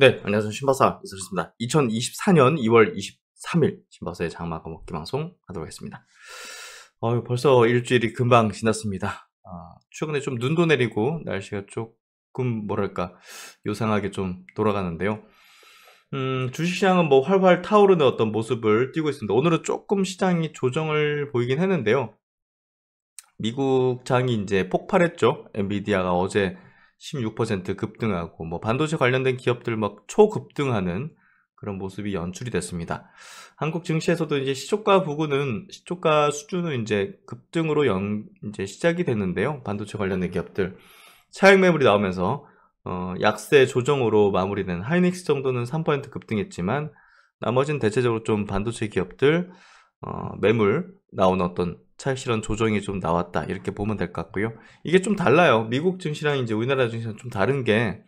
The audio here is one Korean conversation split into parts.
네, 안녕하세요. 신바사 이설습니다 2024년 2월 23일 신바사의 장마가 먹기 방송 하도록 하겠습니다. 어, 벌써 일주일이 금방 지났습니다. 아, 최근에 좀 눈도 내리고 날씨가 조금 뭐랄까 요상하게 좀 돌아가는데요. 음, 주식시장은 뭐 활활 타오르는 어떤 모습을 띄고 있습니다. 오늘은 조금 시장이 조정을 보이긴 했는데요. 미국 장이 이제 폭발했죠. 엔비디아가 어제 16% 급등하고 뭐 반도체 관련된 기업들 막 초급등하는 그런 모습이 연출이 됐습니다. 한국 증시에서도 이제 시초가 부근은 시초가 수준은 이제 급등으로 연, 이제 시작이 됐는데요. 반도체 관련된 기업들 차익 매물이 나오면서 어, 약세 조정으로 마무리된 하이닉스 정도는 3% 급등했지만 나머지는 대체적으로 좀 반도체 기업들 어, 매물 나온 어떤 찰실한 조정이 좀 나왔다 이렇게 보면 될 것 같고요. 이게 좀 달라요. 미국 증시랑 이제 우리나라 증시는 좀 다른 게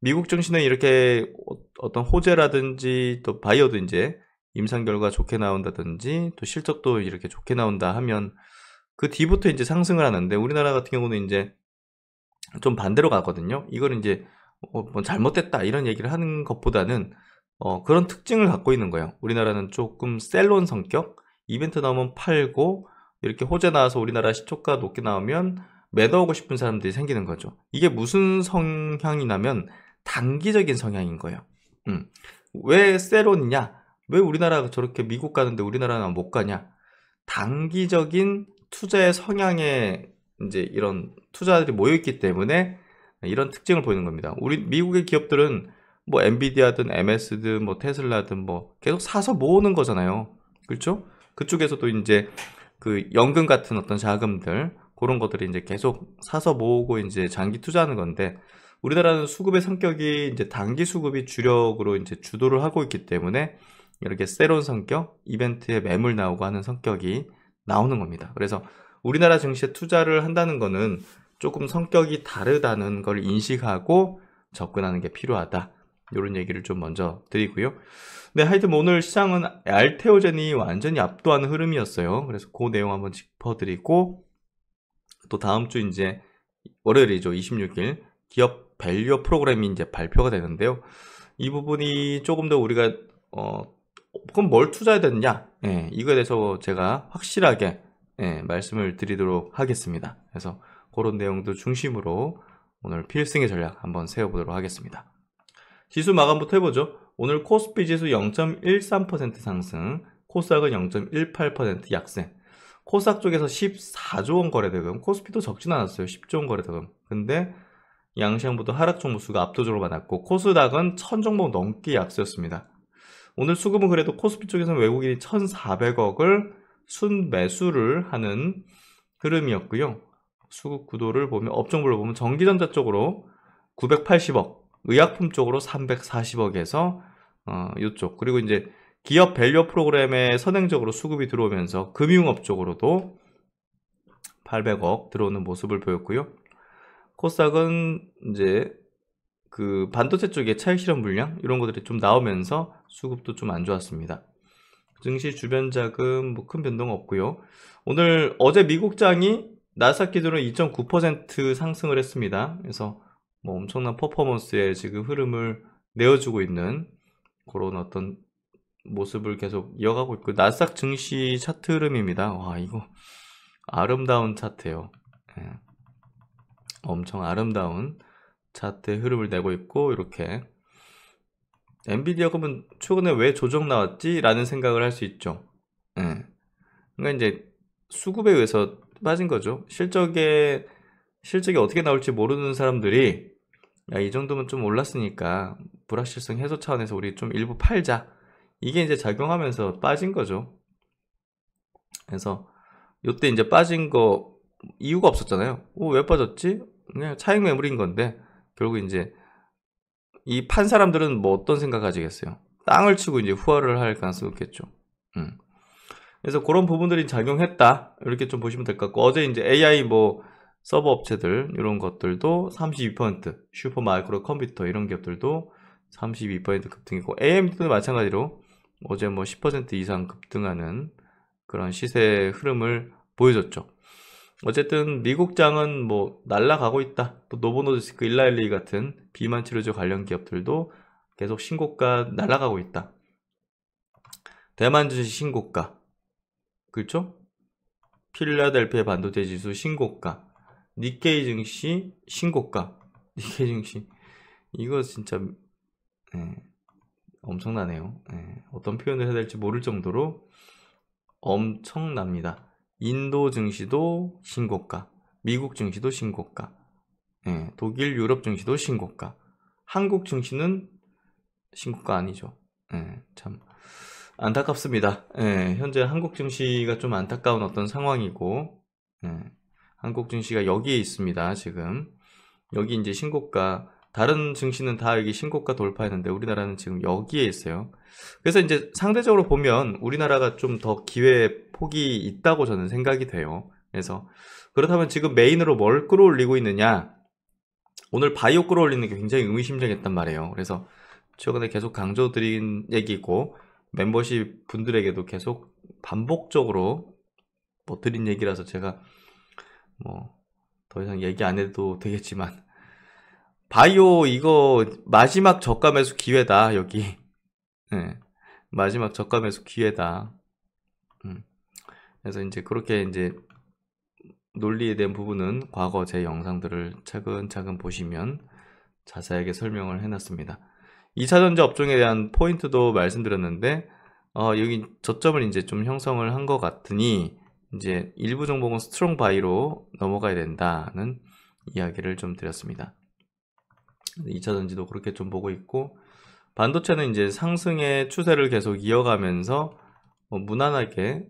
미국 증시는 이렇게 어, 어떤 호재라든지 또 바이어도 이제 임상 결과 좋게 나온다든지 또 실적도 이렇게 좋게 나온다 하면 그 뒤부터 이제 상승을 하는데 우리나라 같은 경우는 이제 좀 반대로 가거든요. 이걸 이제 어, 뭐 잘못됐다 이런 얘기를 하는 것보다는 어, 그런 특징을 갖고 있는 거예요. 우리나라는 조금 셀론 성격, 이벤트 나오면 팔고, 이렇게 호재 나와서 우리나라 시초가 높게 나오면 매도하고 싶은 사람들이 생기는 거죠. 이게 무슨 성향이냐면 단기적인 성향인 거예요. 음. 왜 세론이냐? 왜 우리나라가 저렇게 미국 가는데 우리나라는 못 가냐? 단기적인 투자의 성향에 이제 이런 투자들이 모여있기 때문에 이런 특징을 보이는 겁니다. 우리 미국의 기업들은 뭐 엔비디아든 MS든 뭐 테슬라든 뭐 계속 사서 모으는 거잖아요. 그렇죠? 그쪽에서도 이제 그 연금 같은 어떤 자금들 그런 것들이 이제 계속 사서 모으고 이제 장기 투자하는 건데 우리나라는 수급의 성격이 이제 단기 수급이 주력으로 이제 주도를 하고 있기 때문에 이렇게 새로운 성격, 이벤트에 매물 나오고 하는 성격이 나오는 겁니다. 그래서 우리나라 증시에 투자를 한다는 거는 조금 성격이 다르다는 걸 인식하고 접근하는 게 필요하다. 이런 얘기를 좀 먼저 드리고요. 네, 하여튼 뭐 오늘 시장은 알테오젠이 완전히 압도하는 흐름이었어요. 그래서 그 내용 한번 짚어드리고 또 다음 주 이제 월요일이죠. 26일 기업 밸류 어 프로그램이 이제 발표가 되는데요. 이 부분이 조금 더 우리가 어 그럼 뭘 투자해야 되느냐? 예, 이거에 대해서 제가 확실하게 예, 말씀을 드리도록 하겠습니다. 그래서 그런 내용도 중심으로 오늘 필승의 전략 한번 세워보도록 하겠습니다. 지수 마감부터 해보죠. 오늘 코스피 지수 0.13% 상승, 코스닥은 0.18% 약세. 코스닥 쪽에서 14조 원 거래대금, 코스피도 적진 않았어요. 10조 원 거래대금. 근데 양시장부터 하락 종목수가 압도적으로 많았고 코스닥은 1000종목 넘게 약세였습니다. 오늘 수급은 그래도 코스피 쪽에서 외국인이 1400억을 순매수를 하는 흐름이었고요. 수급 구도를 보면 업종별로 보면 전기전자 쪽으로 980억, 의약품 쪽으로 340억에서 어, 이쪽 그리고 이제 기업 밸류 프로그램에 선행적으로 수급이 들어오면서 금융업 쪽으로도 800억 들어오는 모습을 보였고요. 코스닥은 이제 그 반도체 쪽에 차익 실현 물량 이런 것들이 좀 나오면서 수급도 좀 안 좋았습니다. 증시 주변 자금 뭐 큰 변동 없고요. 오늘 어제 미국장이 나사키드로2.9% 상승을 했습니다. 그래서 뭐 엄청난 퍼포먼스의 지금 흐름을 내어주고 있는 그런 어떤 모습을 계속 이어가고 있고 나스닥 증시 차트 흐름입니다. 와 이거 아름다운 차트예요. 네. 엄청 아름다운 차트 흐름을 내고 있고 이렇게 엔비디아 그러면 최근에 왜 조정 나왔지? 라는 생각을 할 수 있죠. 네. 그러니까 이제 수급에 의해서 빠진 거죠. 실적에 실적이 어떻게 나올지 모르는 사람들이 야, 이 정도면 좀 올랐으니까 불확실성 해소 차원에서 우리 좀 일부 팔자. 이게 이제 작용하면서 빠진 거죠. 그래서 요때 이제 빠진 거 이유가 없었잖아요. 오, 어, 왜 빠졌지? 그냥 차익 매물인 건데 결국 이제 이 판 사람들은 뭐 어떤 생각 가지겠어요? 땅을 치고 이제 후화를 할 가능성이 있겠죠. 음. 그래서 그런 부분들이 작용했다. 이렇게 좀 보시면 될 것 같고 어제 이제 AI 뭐 서버 업체들 이런 것들도 32% 슈퍼마이크로 컴퓨터 이런 기업들도 32% 급등이고 AMD도 마찬가지로 어제 뭐 10% 이상 급등하는 그런 시세 흐름을 보여줬죠. 어쨌든 미국장은 뭐 날라가고 있다. 또 노보노디스크 일라일리 같은 비만 치료제 관련 기업들도 계속 신고가 날라가고 있다. 대만 주식 신고가. 그렇죠? 필라델피아 반도체 지수 신고가. 니케이 증시 신고가 니케이 증시 이거 진짜 네, 엄청나네요 네, 어떤 표현을 해야 될지 모를 정도로 엄청납니다 인도 증시도 신고가 미국 증시도 신고가 네, 독일 유럽 증시도 신고가 한국 증시는 신고가 아니죠 참 안타깝습니다 현재 한국 증시가 좀 안타까운 어떤 상황이고 한국 증시가 여기에 있습니다. 지금 여기 이제 신고가 다른 증시는 다 여기 신고가 돌파했는데 우리나라는 지금 여기에 있어요. 그래서 이제 상대적으로 보면 우리나라가 좀 더 기회 폭이 있다고 저는 생각이 돼요. 그래서 그렇다면 지금 메인으로 뭘 끌어올리고 있느냐? 오늘 바이오 끌어올리는 게 굉장히 의미심장했단 말이에요. 그래서 최근에 계속 강조드린 얘기고 멤버십 분들에게도 계속 반복적으로 뭐 드린 얘기라서 제가 뭐, 더 이상 얘기 안 해도 되겠지만. 바이오, 이거, 마지막 저가 매수 기회다, 여기. 네. 마지막 저가 매수 기회다. 음. 그래서 이제 그렇게 이제 논리에 대한 부분은 과거 제 영상들을 차근차근 보시면 자세하게 설명을 해놨습니다. 2차전지 업종에 대한 포인트도 말씀드렸는데 어, 여기 저점을 이제 좀 형성을 한 것 같으니 이제 일부 종목은 스트롱 바이로 넘어가야 된다는 이야기를 좀 드렸습니다. 2차 전지도 그렇게 좀 보고 있고 반도체는 이제 상승의 추세를 계속 이어가면서 뭐 무난하게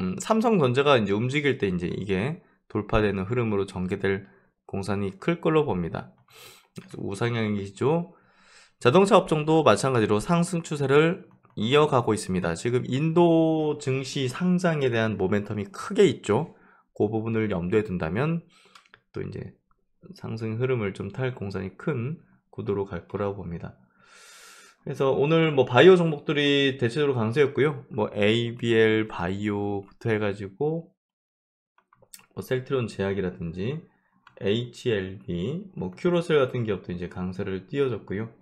음, 삼성전자가 이제 움직일 때 이제 이게 돌파되는 흐름으로 전개될 공산이 클 걸로 봅니다. 우상향이죠. 자동차 업종도 마찬가지로 상승 추세를 이어가고 있습니다. 지금 인도 증시 상장에 대한 모멘텀이 크게 있죠. 그 부분을 염두에 둔다면 또 이제 상승 흐름을 좀 탈 공산이 큰 구도로 갈 거라고 봅니다. 그래서 오늘 뭐 바이오 종목들이 대체적으로 강세였고요. 뭐 ABL 바이오부터 해가지고 뭐 셀트론 제약이라든지 HLB, 뭐 큐로셀 같은 기업도 이제 강세를 띄워줬고요.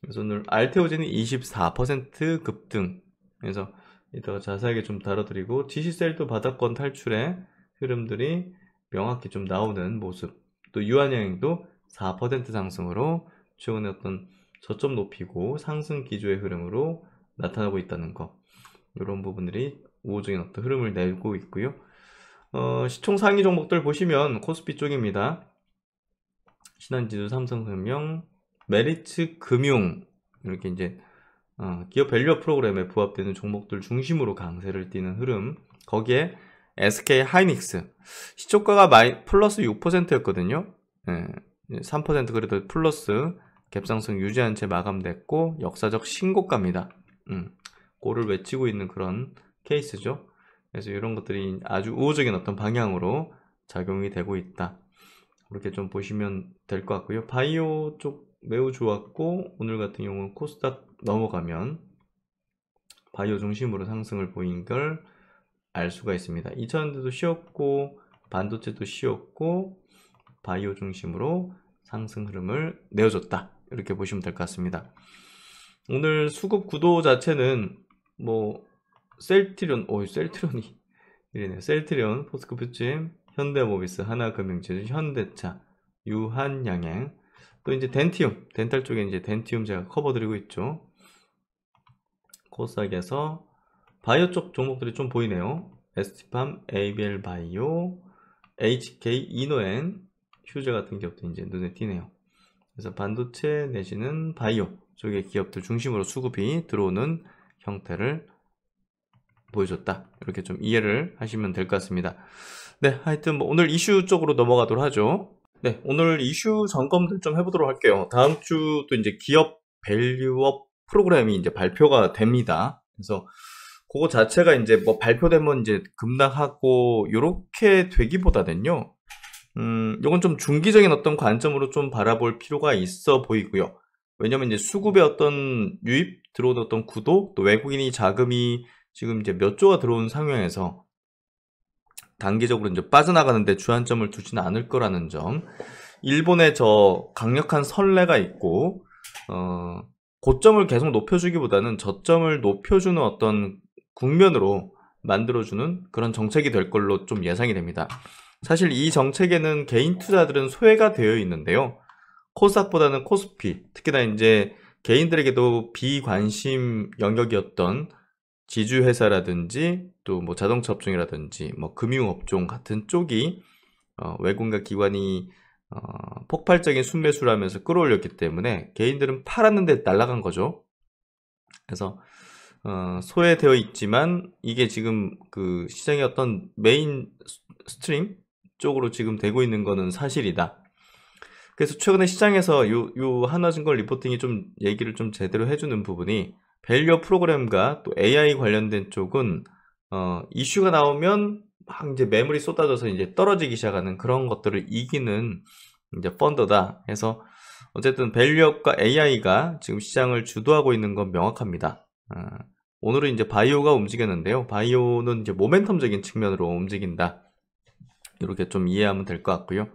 그래서 오늘 알테오젠이 24% 급등. 그래서 이따가 자세하게 좀 다뤄드리고 지시셀도 바닥권 탈출의 흐름들이 명확히 좀 나오는 모습. 또 유한여행도 4% 상승으로 최근에 어떤 저점 높이고 상승 기조의 흐름으로 나타나고 있다는 것. 이런 부분들이 우호적인 어떤 흐름을 내고 있고요. 어, 시총 상위 종목들 보시면 코스피 쪽입니다. 신한지수 삼성생명, 메리츠 금융 이렇게 이제 어, 기업 밸류 프로그램에 부합되는 종목들 중심으로 강세를 띠는 흐름 거기에 SK 하이닉스 시초가가 마이, 플러스 6%였거든요 네, 3% 그래도 플러스 갭상승 유지한 채 마감됐고 역사적 신고가입니다 음, 골을 외치고 있는 그런 케이스죠 그래서 이런 것들이 아주 우호적인 어떤 방향으로 작용이 되고 있다 이렇게 좀 보시면 될 것 같고요 바이오 쪽 매우 좋았고 오늘 같은 경우는 코스닥 넘어가면 바이오 중심으로 상승을 보인 걸 알 수가 있습니다. 2 0 0 0원대도 쉬었고 반도체도 쉬었고 바이오 중심으로 상승 흐름을 내어줬다 이렇게 보시면 될 것 같습니다. 오늘 수급 구도 자체는 뭐 셀트리온, 오 셀트리온이 이래네요. 셀트리온, 포스코퓨츠, 현대모비스, 하나금융지주, 현대차, 유한양행 또 이제 덴티움, 덴탈 쪽에 이제 덴티움 제가 커버 드리고 있죠. 코스닥에서 바이오 쪽 종목들이 좀 보이네요. 에스티팜, ABL 바이오, HK 이노엔, 휴저 같은 기업도 이제 눈에 띄네요. 그래서 반도체 내지는 바이오 쪽의 기업들 중심으로 수급이 들어오는 형태를 보여줬다. 이렇게 좀 이해를 하시면 될 것 같습니다. 네, 하여튼 뭐 오늘 이슈 쪽으로 넘어가도록 하죠. 네, 오늘 이슈 점검들 좀 해보도록 할게요. 다음 주또 이제 기업 밸류업 프로그램이 이제 발표가 됩니다. 그래서 그거 자체가 이제 뭐 발표되면 이제 급락하고 요렇게 되기보다는요. 음, 요건 좀 중기적인 어떤 관점으로 좀 바라볼 필요가 있어 보이고요. 왜냐면 이제 수급의 어떤 유입 들어온 어떤 구도 또 외국인이 자금이 지금 이제 몇 조가 들어온 상황에서 단기적으로 이제 빠져나가는데 주안점을 두지는 않을 거라는 점. 일본의 저 강력한 선례가 있고 어, 고점을 계속 높여주기보다는 저점을 높여주는 어떤 국면으로 만들어주는 그런 정책이 될 걸로 좀 예상이 됩니다. 사실 이 정책에는 개인 투자들은 소외가 되어 있는데요. 코스닥보다는 코스피, 특히나 이제 개인들에게도 비관심 영역이었던 지주회사라든지 또 뭐 자동차 업종이라든지 뭐 금융업종 같은 쪽이 어, 외국인과 기관이 어, 폭발적인 순매수를 하면서 끌어올렸기 때문에 개인들은 팔았는데 날라간 거죠. 그래서 어, 소외되어 있지만 이게 지금 그 시장의 어떤 메인 스트림 쪽으로 지금 되고 있는 거는 사실이다. 그래서 최근에 시장에서 요, 요 하나증권 리포팅이 좀 얘기를 좀 제대로 해주는 부분이 밸류어 프로그램과 또 AI 관련된 쪽은 어, 이슈가 나오면 막 이제 매물이 쏟아져서 이제 떨어지기 시작하는 그런 것들을 이기는 이제 펀더다 해서 어쨌든 밸류업과 AI가 지금 시장을 주도하고 있는 건 명확합니다. 어, 오늘은 이제 바이오가 움직였는데요. 바이오는 이제 모멘텀적인 측면으로 움직인다. 이렇게 좀 이해하면 될 것 같고요.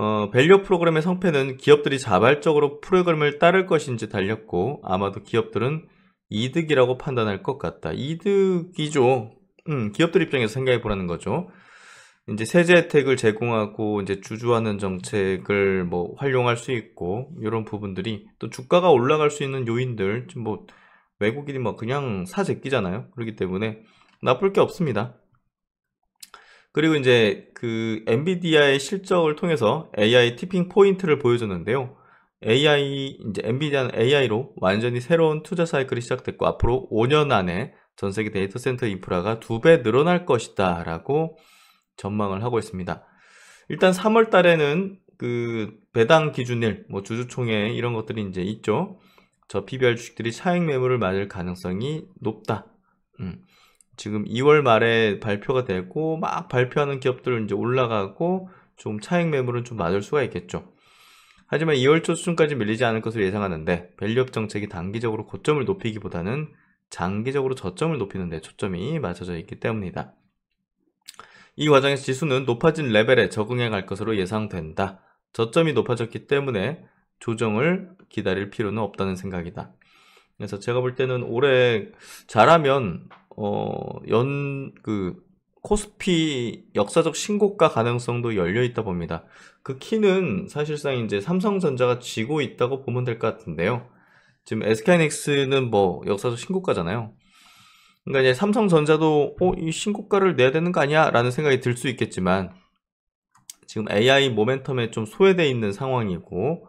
어, 밸류 프로그램의 성패는 기업들이 자발적으로 프로그램을 따를 것인지 달렸고 아마도 기업들은 이득이라고 판단할 것 같다. 이득이죠. 음, 기업들 입장에서 생각해 보라는 거죠. 이제 세제 혜택을 제공하고 이제 주주하는 정책을 뭐 활용할 수 있고 이런 부분들이 또 주가가 올라갈 수 있는 요인들 지뭐 외국인이 뭐 그냥 사재끼잖아요. 그렇기 때문에 나쁠 게 없습니다. 그리고 이제 그 엔비디아의 실적을 통해서 AI 티핑 포인트를 보여줬는데요. AI, 이제 엔비디아는 AI로 완전히 새로운 투자 사이클이 시작됐고 앞으로 5년 안에 전 세계 데이터 센터 인프라가 두 배 늘어날 것이다 라고 전망을 하고 있습니다. 일단 3월 달에는 그 배당 기준일, 뭐 주주총회 이런 것들이 이제 있죠. 저 PBR 주식들이 차익 매물을 맞을 가능성이 높다. 음. 지금 2월 말에 발표가 되고 막 발표하는 기업들은 이제 올라가고 좀 차익 매물은 좀 맞을 수가 있겠죠. 하지만 2월 초순까지 밀리지 않을 것을 예상하는데 밸류업 정책이 단기적으로 고점을 높이기보다는 장기적으로 저점을 높이는 데 초점이 맞춰져 있기 때문이다. 이 과정에서 지수는 높아진 레벨에 적응해 갈 것으로 예상된다. 저점이 높아졌기 때문에 조정을 기다릴 필요는 없다는 생각이다. 그래서 제가 볼 때는 올해 잘하면 어, 연, 그, 코스피 역사적 신고가 가능성도 열려 있다 봅니다. 그 키는 사실상 이제 삼성전자가 쥐고 있다고 보면 될 것 같은데요. 지금 SK이닉스는 뭐 역사적 신고가잖아요. 그러니까 이제 삼성전자도 어, 이 신고가를 내야 되는 거 아니야? 라는 생각이 들 수 있겠지만 지금 AI 모멘텀에 좀소외되어 있는 상황이고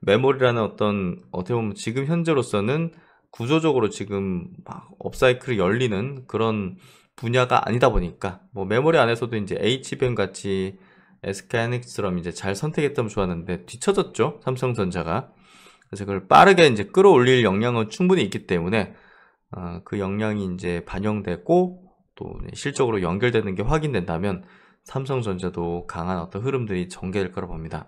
메모리라는 어떤 어떻게 보면 지금 현재로서는 구조적으로 지금 막 업사이클이 열리는 그런 분야가 아니다 보니까 뭐 메모리 안에서도 이제 HBM 같이 SK하이닉스처럼 이제 잘 선택했다면 좋았는데 뒤쳐졌죠 삼성전자가 그래서 그걸 빠르게 이제 끌어올릴 역량은 충분히 있기 때문에 어, 그 역량이 이제 반영되고 또 실적으로 연결되는 게 확인된다면 삼성전자도 강한 어떤 흐름들이 전개될 거라 봅니다.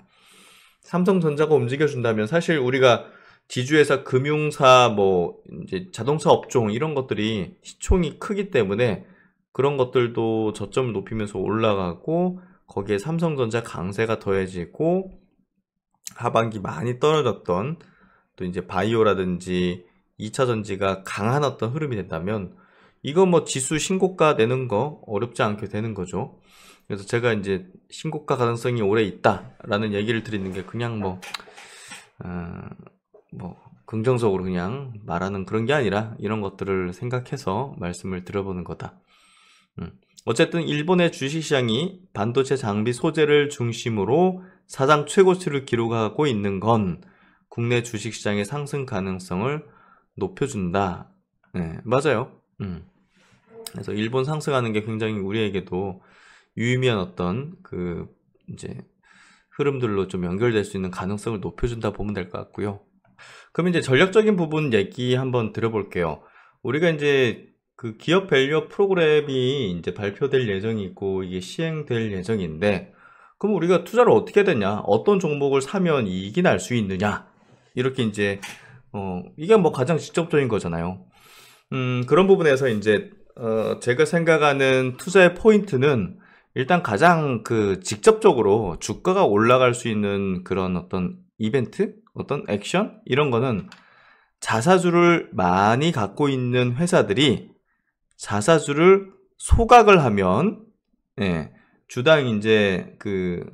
삼성전자가 움직여준다면 사실 우리가 지주회사 금융사 뭐 이제 자동차 업종 이런 것들이 시총이 크기 때문에 그런 것들도 저점을 높이면서 올라가고 거기에 삼성전자 강세가 더해지고 하반기 많이 떨어졌던 또 이제 바이오라든지 2차 전지가 강한 어떤 흐름이 된다면 이건뭐 지수 신고가 내는 거 어렵지 않게 되는 거죠. 그래서 제가 이제 신고가 가능성이 오래 있다라는 얘기를 드리는 게 그냥 뭐 어... 뭐 긍정적으로 그냥 말하는 그런 게 아니라 이런 것들을 생각해서 말씀을 들어보는 거다. 음. 어쨌든 일본의 주식시장이 반도체 장비 소재를 중심으로 사상 최고치를 기록하고 있는 건 국내 주식시장의 상승 가능성을 높여준다. 네, 맞아요. 음. 그래서 일본 상승하는 게 굉장히 우리에게도 유의미한 어떤 그 이제 흐름들로 좀 연결될 수 있는 가능성을 높여준다 보면 될 것 같고요. 그럼 이제 전략적인 부분 얘기 한번 들어볼게요. 우리가 이제 그 기업 밸류업 프로그램이 이제 발표될 예정이 있고 이게 시행될 예정인데 그럼 우리가 투자를 어떻게 되냐? 어떤 종목을 사면 이익이 날 수 있느냐? 이렇게 이제 어 이게 뭐 가장 직접적인 거잖아요. 음 그런 부분에서 이제 어 제가 생각하는 투자의 포인트는 일단 가장 그 직접적으로 주가가 올라갈 수 있는 그런 어떤 이벤트 어떤 액션 이런 거는 자사주를 많이 갖고 있는 회사들이 자사주를 소각을 하면 예, 주당 이제 그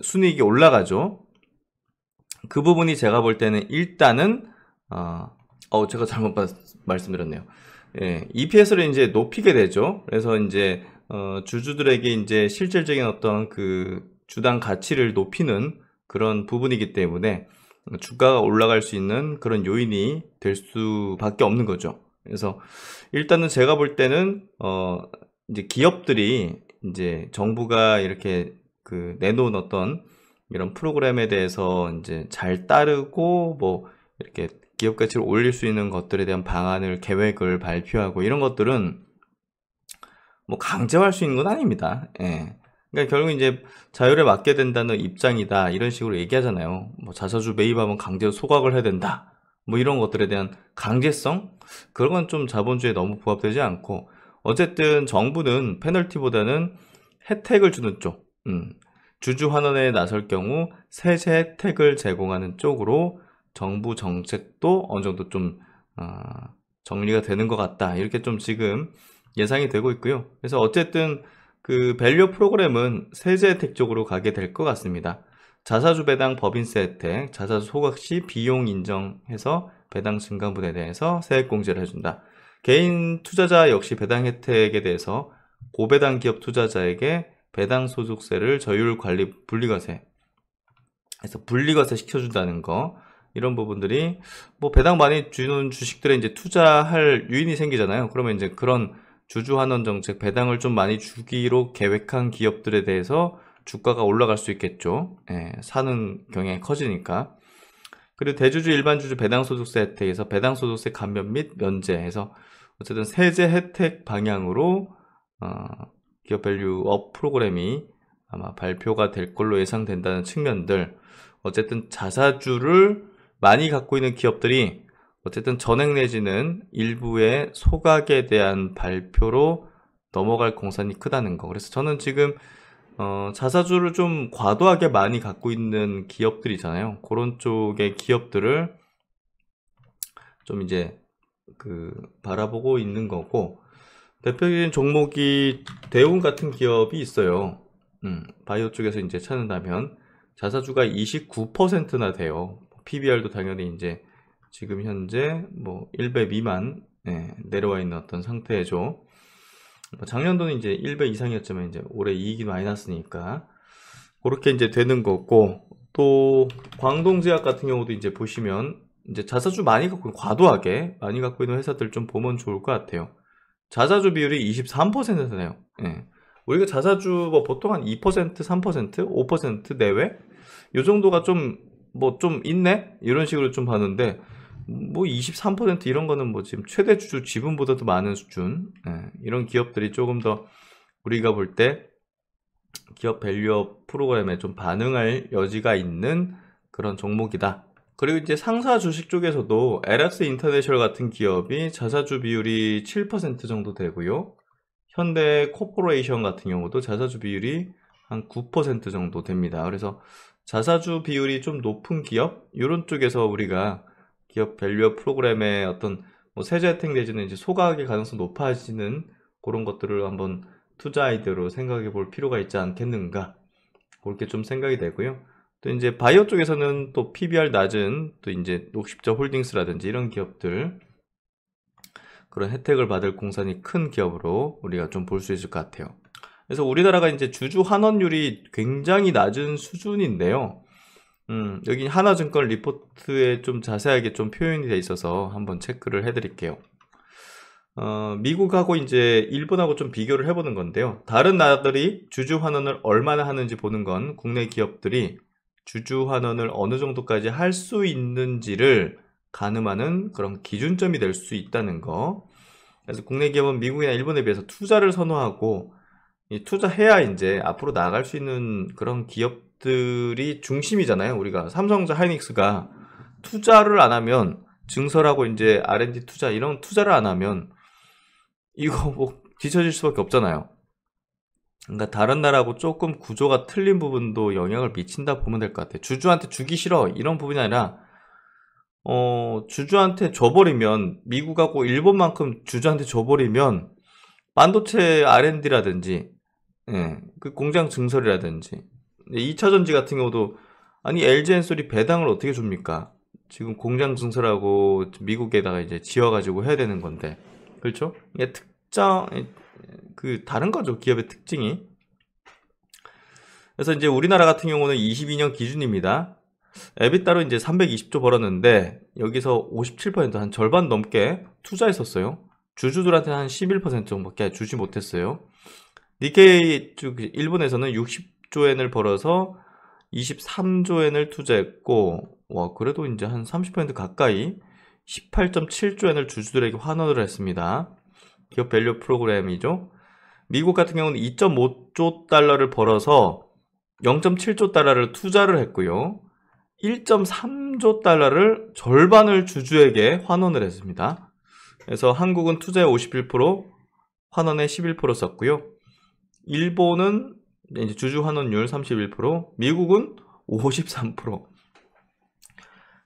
순이익이 올라가죠. 그 부분이 제가 볼 때는 일단은 어, 어 제가 잘못 봤, 말씀드렸네요. 예, EPS를 이제 높이게 되죠. 그래서 이제 어, 주주들에게 이제 실질적인 어떤 그 주당 가치를 높이는 그런 부분이기 때문에 주가가 올라갈 수 있는 그런 요인이 될 수밖에 없는 거죠. 그래서 일단은 제가 볼 때는 어 이제 기업들이 이제 정부가 이렇게 그 내놓은 어떤 이런 프로그램에 대해서 이제 잘 따르고 뭐 이렇게 기업 가치를 올릴 수 있는 것들에 대한 방안을 계획을 발표하고 이런 것들은 뭐강제할수 있는 건 아닙니다. 예. 그러니까 결국 이제 자율에 맡게 된다는 입장이다 이런 식으로 얘기하잖아요. 뭐 자사주 매입하면 강제로 소각을 해야 된다. 뭐 이런 것들에 대한 강제성 그런 건 좀 자본주의에 너무 부합되지 않고 어쨌든 정부는 페널티보다는 혜택을 주는 쪽, 음, 주주 환원에 나설 경우 세제 혜택을 제공하는 쪽으로 정부 정책도 어느 정도 좀 어, 정리가 되는 것 같다 이렇게 좀 지금 예상이 되고 있고요. 그래서 어쨌든 그 밸류 프로그램은 세제 혜택 쪽으로 가게 될 것 같습니다. 자사주 배당 법인세 혜택, 자사주 소각 시 비용 인정해서 배당 증가분에 대해서 세액 공제를 해준다. 개인 투자자 역시 배당 혜택에 대해서 고배당 기업 투자자에게 배당 소득세를 저율 관리 분리과세 해서 분리과세 시켜준다는 거 이런 부분들이 뭐 배당 많이 주는 주식들에 이제 투자할 유인이 생기잖아요. 그러면 이제 그런 주주환원 정책 배당을 좀 많이 주기로 계획한 기업들에 대해서 주가가 올라갈 수 있겠죠. 예, 사는 경향이 커지니까. 그리고 대주주 일반주주 배당소득세 혜택에서 배당소득세 감면 및 면제해서 어쨌든 세제 혜택 방향으로 어, 기업 밸류업 프로그램이 아마 발표가 될 걸로 예상된다는 측면들 어쨌든 자사주를 많이 갖고 있는 기업들이 어쨌든 전액 내지는 일부의 소각에 대한 발표로 넘어갈 공산이 크다는 거. 그래서 저는 지금 어, 자사주를 좀 과도하게 많이 갖고 있는 기업들이잖아요. 그런 쪽의 기업들을 좀 이제 그 바라보고 있는 거고 대표적인 종목이 대운 같은 기업이 있어요. 음, 바이오 쪽에서 이제 찾는다면 자사주가 29%나 돼요. 뭐 PBR도 당연히 이제 지금 현재 뭐 1배 미만 예, 내려와 있는 어떤 상태죠. 뭐 작년도는 이제 1배 이상이었지만 이제 올해 이익이 많이 났으니까 그렇게 이제 되는 거고 또 광동제약 같은 경우도 이제 보시면 이제 자사주 많이 갖고 과도하게 많이 갖고 있는 회사들 좀 보면 좋을 것 같아요. 자사주 비율이 23%네요. 예. 우리가 자사주 뭐 보통 한 2%, 3%, 5% 내외 요 정도가 좀 뭐좀 뭐좀 있네 이런 식으로 좀 봤는데 뭐23% 이런 거는 뭐 지금 최대 주주 지분보다도 많은 수준 예, 이런 기업들이 조금 더 우리가 볼 때 기업 밸류업 프로그램에 좀 반응할 여지가 있는 그런 종목이다. 그리고 이제 상사 주식 쪽에서도 LS 인터내셔널 같은 기업이 자사주 비율이 7% 정도 되고요. 현대 코퍼레이션 같은 경우도 자사주 비율이 한 9% 정도 됩니다. 그래서 자사주 비율이 좀 높은 기업 이런 쪽에서 우리가 기업 밸류업 프로그램의 어떤 뭐 세제 혜택 내지는 이제 소각의 가능성 높아지는 그런 것들을 한번 투자 아이디어로 생각해 볼 필요가 있지 않겠는가 그렇게 좀 생각이 되고요. 또 이제 바이오 쪽에서는 또 PBR 낮은 또 이제 녹십자 홀딩스라든지 이런 기업들 그런 혜택을 받을 공산이 큰 기업으로 우리가 좀 볼 수 있을 것 같아요. 그래서 우리나라가 이제 주주 환원율이 굉장히 낮은 수준인데요. 음, 여기 하나증권 리포트에 좀 자세하게 좀 표현이 돼 있어서 한번 체크를 해드릴게요. 어, 미국하고 이제 일본하고 좀 비교를 해보는 건데요. 다른 나라들이 주주 환원을 얼마나 하는지 보는 건 국내 기업들이 주주 환원을 어느 정도까지 할 수 있는지를 가늠하는 그런 기준점이 될 수 있다는 거. 그래서 국내 기업은 미국이나 일본에 비해서 투자를 선호하고 투자해야 이제 앞으로 나아갈 수 있는 그런 기업 기들이 중심이잖아요. 우리가 삼성자 전 하이닉스가 투자를 안 하면 증설하고 이제 R&D 투자 이런 투자를 안 하면 이거 뭐 뒤처질 수밖에 없잖아요. 그러니까 다른 나라하고 조금 구조가 틀린 부분도 영향을 미친다 보면 될 것 같아요. 주주한테 주기 싫어 이런 부분이 아니라 어, 주주한테 줘버리면 미국하고 일본만큼 주주한테 줘버리면 반도체 R&D라든지 예, 그 공장 증설이라든지 2차전지 같은 경우도 아니 LG 엔솔이 배당을 어떻게 줍니까? 지금 공장 증설하고 미국에다가 이제 지어가지고 해야 되는 건데 그렇죠? 특정 그 다른 거죠 기업의 특징이 그래서 이제 우리나라 같은 경우는 22년 기준입니다. 에비따로 이제 320조 벌었는데 여기서 57%한 절반 넘게 투자했었어요. 주주들한테 한11% 정도밖에 주지 못했어요. 니케이 쪽 일본에서는 60 20조엔을 벌어서 23조엔을 투자했고 와 그래도 이제 한 30% 가까이 18.7조엔을 주주들에게 환원을 했습니다. 기업 밸류 프로그램이죠. 미국 같은 경우는 2.5조 달러를 벌어서 0.7조 달러를 투자를 했고요. 1.3조 달러를 절반을 주주에게 환원을 했습니다. 그래서 한국은 투자의 51%, 환원의 11% 썼고요. 일본은 네, 이제 주주 환원율 31%, 미국은 53%.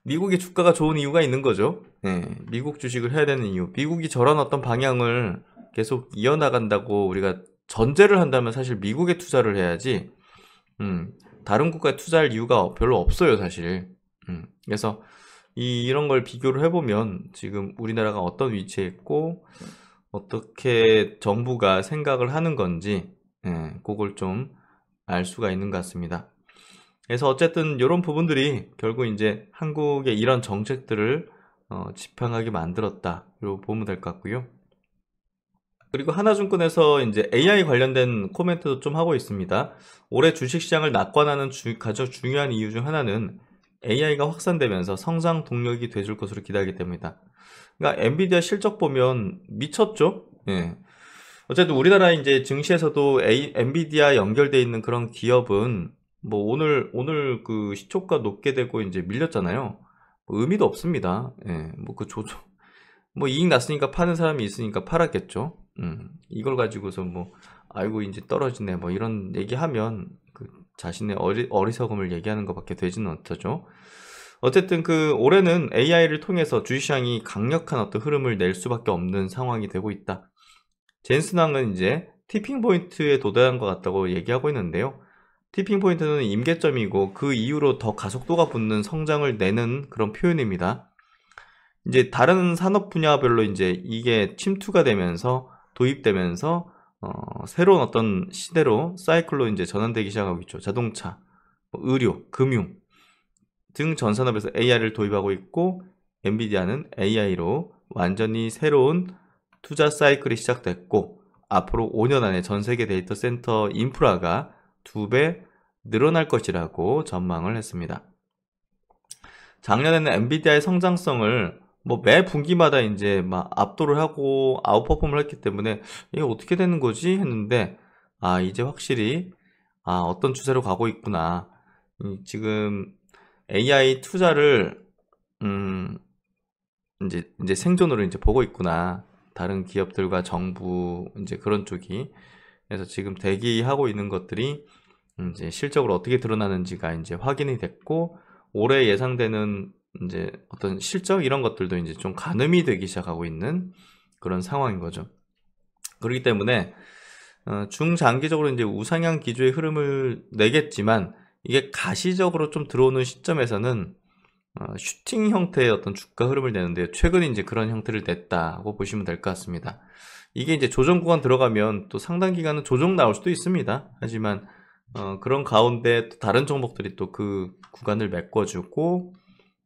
미국의 주가가 좋은 이유가 있는 거죠. 네, 미국 주식을 해야 되는 이유. 미국이 저런 어떤 방향을 계속 이어나간다고 우리가 전제를 한다면 사실 미국에 투자를 해야지, 음, 다른 국가에 투자할 이유가 별로 없어요, 사실. 음, 그래서 이, 이런 걸 비교를 해보면 지금 우리나라가 어떤 위치에 있고, 어떻게 정부가 생각을 하는 건지, 예, 그걸 좀 알 수가 있는 것 같습니다. 그래서 어쨌든 이런 부분들이 결국 이제 한국의 이런 정책들을 어, 지평하게 만들었다. 이렇 보면 될 것 같고요. 그리고 하나증권에서 이제 AI 관련된 코멘트도 좀 하고 있습니다. 올해 주식시장을 낙관하는 주, 가장 중요한 이유 중 하나는 AI가 확산되면서 성장 동력이 돼줄 것으로 기대하기 때문이다. 그러니까 엔비디아 실적 보면 미쳤죠? 예. 어쨌든 우리나라 이제 증시에서도 A, 엔비디아 연결돼 있는 그런 기업은 뭐 오늘 오늘 그 시초가 높게 되고 이제 밀렸잖아요. 뭐 의미도 없습니다. 예, 뭐 그 조조 뭐 이익 났으니까 파는 사람이 있으니까 팔았겠죠. 음, 이걸 가지고서 뭐 아이고 이제 떨어지네 뭐 이런 얘기하면 그 자신의 어리, 어리석음을 얘기하는 것밖에 되지는 않죠. 어쨌든 그 올해는 AI를 통해서 주식시장이 강력한 어떤 흐름을 낼 수밖에 없는 상황이 되고 있다. 젠스낭은 이제 티핑 포인트에 도달한 것 같다고 얘기하고 있는데요. 티핑 포인트는 임계점이고 그 이후로 더 가속도가 붙는 성장을 내는 그런 표현입니다. 이제 다른 산업 분야별로 이제 이게 침투가 되면서 도입되면서 어, 새로운 어떤 시대로 사이클로 이제 전환되기 시작하고 있죠. 자동차, 뭐 의료, 금융 등 전 산업에서 AI를 도입하고 있고 엔비디아는 AI로 완전히 새로운 투자 사이클이 시작됐고 앞으로 5년 안에 전 세계 데이터 센터 인프라가 두 배 늘어날 것이라고 전망을 했습니다. 작년에는 엔비디아의 성장성을 뭐 매 분기마다 이제 막 압도를 하고 아웃퍼폼을 했기 때문에 이게 어떻게 되는 거지 했는데 아 이제 확실히 아 어떤 추세로 가고 있구나 지금 AI 투자를 음 이제 이제 생존으로 이제 보고 있구나 다른 기업들과 정부 이제 그런 쪽이 그래서 지금 대기하고 있는 것들이 이제 실적으로 어떻게 드러나는지가 이제 확인이 됐고 올해 예상되는 이제 어떤 실적 이런 것들도 이제 좀 가늠이 되기 시작하고 있는 그런 상황인 거죠. 그렇기 때문에 어, 중장기적으로 이제 우상향 기조의 흐름을 내겠지만 이게 가시적으로 좀 들어오는 시점에서는 어, 슈팅 형태의 어떤 주가 흐름을 내는데 최근 에 이제 그런 형태를 냈다고 보시면 될 것 같습니다. 이게 이제 조정 구간 들어가면 또 상당 기간은 조정 나올 수도 있습니다. 하지만 어, 그런 가운데 또 다른 종목들이 또 그 구간을 메꿔주고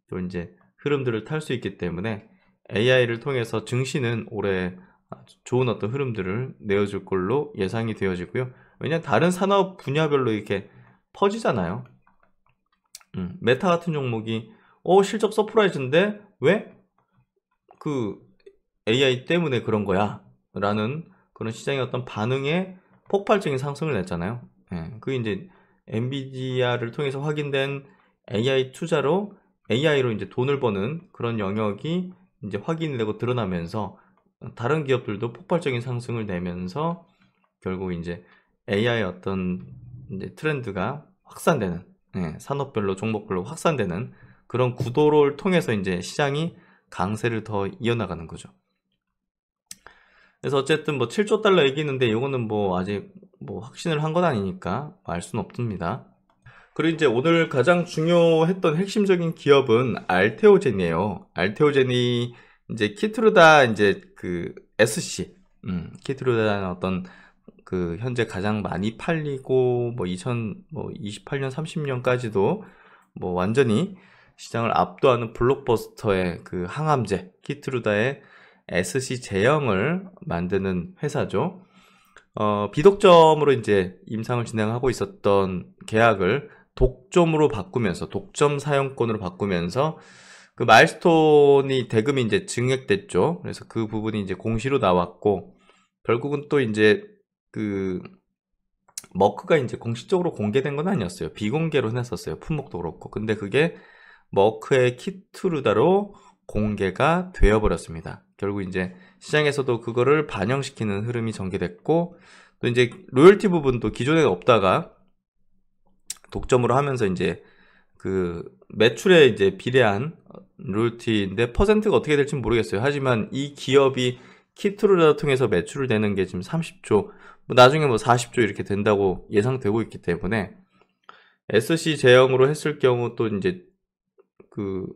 또 이제 흐름들을 탈 수 있기 때문에 AI를 통해서 증시는 올해 좋은 어떤 흐름들을 내어줄 걸로 예상이 되어지고요. 왜냐하면 다른 산업 분야별로 이렇게 퍼지잖아요. 음, 메타 같은 종목이 어 실적 서프라이즈인데 왜 그 AI 때문에 그런 거야 라는 그런 시장의 어떤 반응에 폭발적인 상승을 냈잖아요 예, 그게 이제 엔비디아를 통해서 확인된 AI 투자로 AI로 이제 돈을 버는 그런 영역이 이제 확인이 되고 드러나면서 다른 기업들도 폭발적인 상승을 내면서 결국 이제 AI 어떤 이제 트렌드가 확산되는 예, 산업별로 종목별로 확산되는 그런 구도를 통해서 이제 시장이 강세를 더 이어나가는 거죠. 그래서 어쨌든 뭐 7조 달러 얘기했는데 이거는 뭐 아직 뭐 확신을 한 건 아니니까 알 수는 없습니다. 그리고 이제 오늘 가장 중요했던 핵심적인 기업은 알테오젠이에요. 알테오젠이 이제 키트루다 이제 그 SC, 음, 키트루다는 어떤 그 현재 가장 많이 팔리고 뭐 2028년 뭐 30년까지도 뭐 완전히 시장을 압도하는 블록버스터의 그 항암제 키트루다의 SC 제형을 만드는 회사죠. 어, 비독점으로 이제 임상을 진행하고 있었던 계약을 독점으로 바꾸면서 독점 사용권으로 바꾸면서 그 마일스톤이 대금이 이제 증액됐죠. 그래서 그 부분이 이제 공시로 나왔고 결국은 또 이제 그 머크가 이제 공식적으로 공개된 건 아니었어요. 비공개로 해놨었어요. 품목도 그렇고. 근데 그게 머크의 키투르다로 공개가 되어버렸습니다. 결국 이제 시장에서도 그거를 반영시키는 흐름이 전개됐고 또 이제 로열티 부분도 기존에 없다가 독점으로 하면서 이제 그 매출에 이제 비례한 로열티인데 퍼센트가 어떻게 될지 모르겠어요. 하지만 이 기업이 키트로다 통해서 매출을 내는 게 지금 30조, 뭐 나중에 뭐 40조 이렇게 된다고 예상되고 있기 때문에 SC 제형으로 했을 경우 또 이제 그,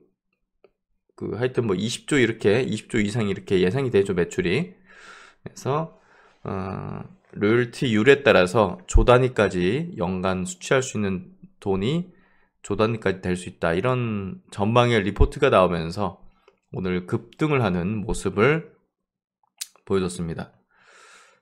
그 하여튼 뭐 20조 이렇게 20조 이상 이렇게 예상이 되죠 매출이. 그래서 어, 로열티율에 따라서 조 단위까지 연간 수취할 수 있는 돈이 조 단위까지 될 수 있다 이런 전망의 리포트가 나오면서 오늘 급등을 하는 모습을 보여줬습니다.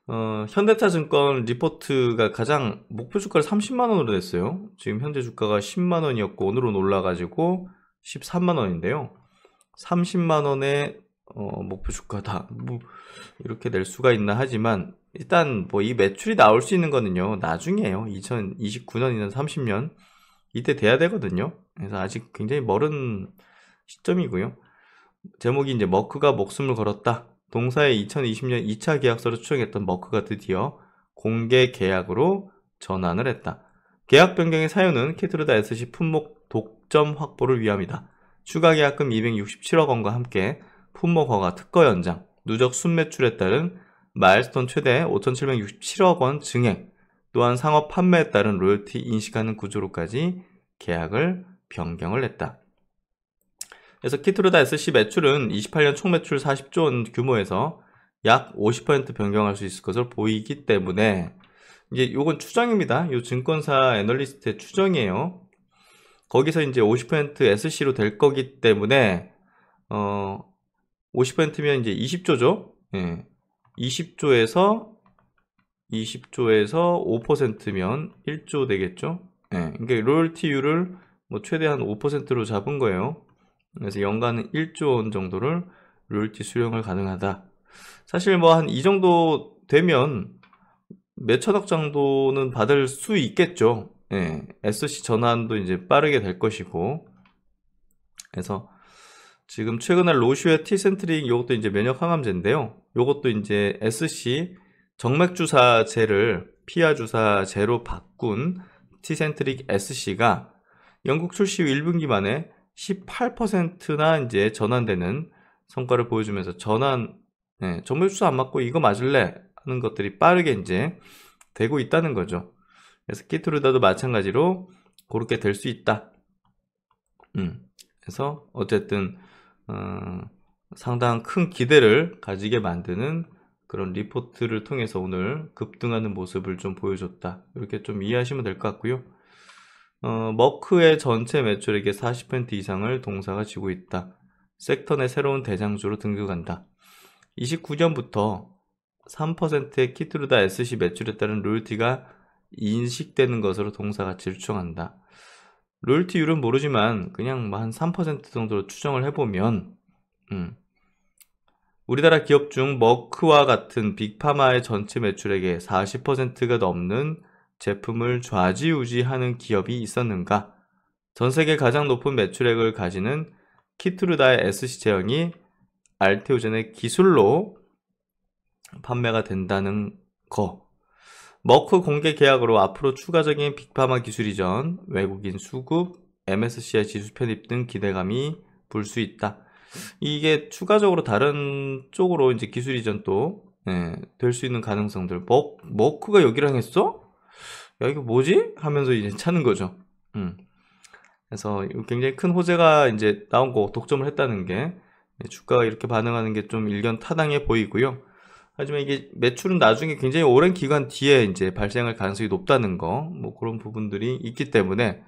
어, 현대차증권 리포트가 가장 목표 주가를 30만 원으로 냈어요. 지금 현재 주가가 10만 원이었고 오늘은 올라가지고 13만원인데요 30만원의 어, 목표 주가다 뭐 이렇게 낼 수가 있나 하지만 일단 뭐 이 매출이 나올 수 있는 거는요 나중에요 2029년이나 30년 이때 돼야 되거든요 그래서 아직 굉장히 멀은 시점이고요 제목이 이제 머크가 목숨을 걸었다 동사의 2020년 2차 계약서를 추정했던 머크가 드디어 공개 계약으로 전환을 했다 계약 변경의 사유는 캐트르다 SC 품목 독점 확보를 위함이다. 추가 계약금 267억 원과 함께 품목 허가 특허 연장, 누적 순매출에 따른 마일스톤 최대 5,767억 원 증액, 또한 상업 판매에 따른 로열티 인식하는 구조로까지 계약을 변경을 했다. 그래서 키트로다 SC 매출은 28년 총매출 40조 원 규모에서 약 50% 변경할 수 있을 것으로 보이기 때문에 이게 요건 추정입니다. 요 증권사 애널리스트의 추정이에요. 거기서 이제 50% SC로 될 거기 때문에 어 50%면 이제 20조죠. 예. 20조에서 20조에서 5%면 1조 되겠죠. 예. 그러 그러니까 로열티율을 뭐 최대한 5%로 잡은 거예요. 그래서 연간 1조 원 정도를 로열티 수령을 가능하다. 사실 뭐 한 이 정도 되면 몇 천억 정도는 받을 수 있겠죠. 예, SC 전환도 이제 빠르게 될 것이고 그래서 지금 최근에 로슈의 티센트릭 이것도 이제 면역 항암제인데요. 이것도 이제 SC 정맥 주사제를 피하 주사제로 바꾼 티센트릭 SC가 영국 출시 후 1분기 만에 18%나 이제 전환되는 성과를 보여주면서 전환 예, 정맥 주사 안 맞고 이거 맞을래 하는 것들이 빠르게 이제 되고 있다는 거죠. 그래서 키트루다도 마찬가지로 그렇게 될 수 있다. 음, 그래서 어쨌든 어, 상당한 큰 기대를 가지게 만드는 그런 리포트를 통해서 오늘 급등하는 모습을 좀 보여줬다. 이렇게 좀 이해하시면 될 것 같고요. 어, 머크의 전체 매출액의 40% 이상을 동사가 지고 있다. 섹터 내 새로운 대장주로 등극한다. 29년부터 3%의 키트루다 SC 매출에 따른 로열티가 인식되는 것으로 동사 가질를한다 로열티율은 모르지만 그냥 뭐한3% 정도로 추정을 해보면 음, 우리나라 기업 중 머크와 같은 빅파마의 전체 매출액의 40%가 넘는 제품을 좌지우지하는 기업이 있었는가? 전 세계 가장 높은 매출액을 가지는 키트루다의 SC 제형이 알테오젠의 기술로 판매가 된다는 거. 머크 공개 계약으로 앞으로 추가적인 빅파마 기술 이전, 외국인 수급, MSCI 지수 편입 등 기대감이 불 수 있다. 이게 추가적으로 다른 쪽으로 이제 기술 이전 또 예, 될수 있는 가능성들. 머, 머크가 여기랑 했어? 야, 이거 뭐지? 하면서 이제 차는 거죠. 음. 그래서 굉장히 큰 호재가 이제 나온 거 독점을 했다는 게 예, 주가가 이렇게 반응하는 게 좀 일견 타당해 보이고요. 하지만 이게 매출은 나중에 굉장히 오랜 기간 뒤에 이제 발생할 가능성이 높다는 거, 뭐 그런 부분들이 있기 때문에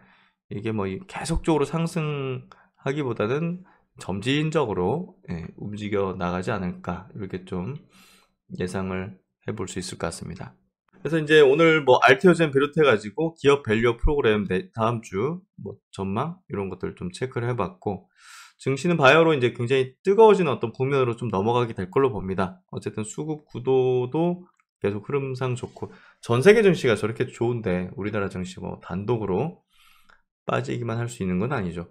이게 뭐 계속적으로 상승하기보다는 점진적으로 예, 움직여 나가지 않을까 이렇게 좀 예상을 해 볼 수 있을 것 같습니다. 그래서 이제 오늘 뭐 알테오젠 비롯해가지고 기업 밸류 프로그램 다음 주 뭐 전망 이런 것들 좀 체크를 해봤고 증시는 바이오로 이제 굉장히 뜨거워진 어떤 국면으로 좀 넘어가게 될 걸로 봅니다. 어쨌든 수급 구도도 계속 흐름상 좋고 전 세계 증시가 저렇게 좋은데 우리나라 증시 뭐 단독으로 빠지기만 할 수 있는 건 아니죠.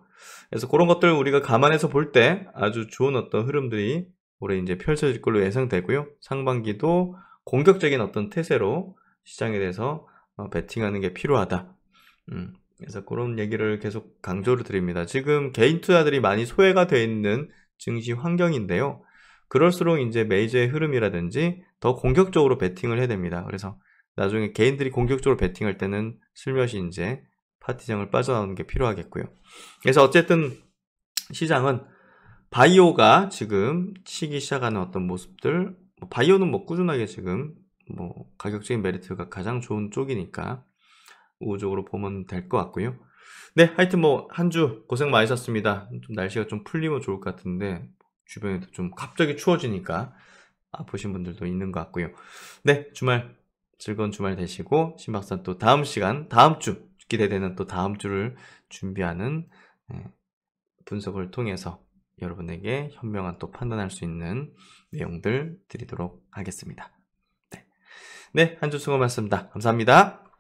그래서 그런 것들 우리가 감안해서 볼 때 아주 좋은 어떤 흐름들이 올해 이제 펼쳐질 걸로 예상되고요. 상반기도 공격적인 어떤 태세로 시장에 대해서 어, 베팅하는 게 필요하다. 음, 그래서 그런 얘기를 계속 강조를 드립니다. 지금 개인 투자들이 많이 소외가 되어 있는 증시 환경인데요. 그럴수록 이제 메이저의 흐름이라든지 더 공격적으로 베팅을 해야 됩니다. 그래서 나중에 개인들이 공격적으로 베팅할 때는 슬며시 이제 파티장을 빠져나오는 게 필요하겠고요. 그래서 어쨌든 시장은 바이오가 지금 치기 시작하는 어떤 모습들, 뭐 바이오는 뭐 꾸준하게 지금 뭐 가격적인 메리트가 가장 좋은 쪽이니까 우호적으로 보면 될 것 같고요. 네, 하여튼 뭐 한 주 고생 많으셨습니다. 좀 날씨가 좀 풀리면 좋을 것 같은데 주변에도 좀 갑자기 추워지니까 아프신 분들도 있는 것 같고요. 네, 주말 즐거운 주말 되시고 신박사또 다음 시간, 다음 주 기대되는 또 다음 주를 준비하는 네, 분석을 통해서 여러분에게 현명한 또 판단할 수 있는 내용들 드리도록 하겠습니다. 네한주 네, 수고 많습니다. 감사합니다.